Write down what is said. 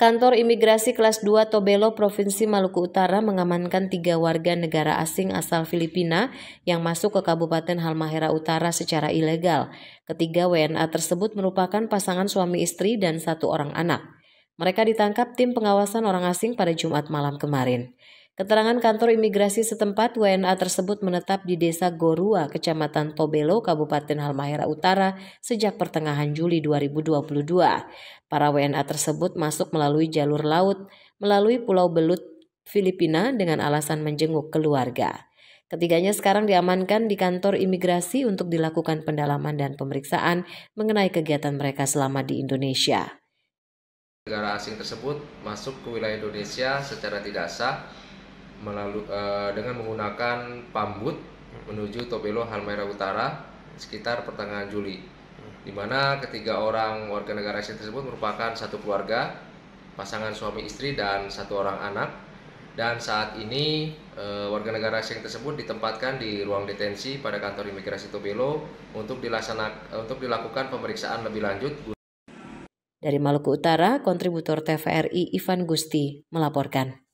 Kantor Imigrasi Kelas 2 Tobelo Provinsi Maluku Utara mengamankan tiga warga negara asing asal Filipina yang masuk ke Kabupaten Halmahera Utara secara ilegal. Ketiga WNA tersebut merupakan pasangan suami istri dan satu orang anak. Mereka ditangkap tim pengawasan orang asing pada Jumat malam kemarin. Keterangan kantor imigrasi setempat WNA tersebut menetap di desa Gorua, kecamatan Tobelo, Kabupaten Halmahera Utara sejak pertengahan Juli 2022. Para WNA tersebut masuk melalui jalur laut, melalui Pulau Belut, Filipina dengan alasan menjenguk keluarga. Ketiganya sekarang diamankan di kantor imigrasi untuk dilakukan pendalaman dan pemeriksaan mengenai kegiatan mereka selama di Indonesia. Negara asing tersebut masuk ke wilayah Indonesia secara tidak sah melalui uh, eh, dengan menggunakan pambut menuju Tobelo Halmahera Utara sekitar pertengahan Juli. Di mana ketiga orang warga negara asing tersebut merupakan satu keluarga, pasangan suami istri dan satu orang anak. Dan saat ini e, warga negara asing tersebut ditempatkan di ruang detensi pada kantor imigrasi Tobelo untuk dilaksana, untuk dilakukan pemeriksaan lebih lanjut. Dari Maluku Utara, kontributor TVRI Ivan Gusti melaporkan.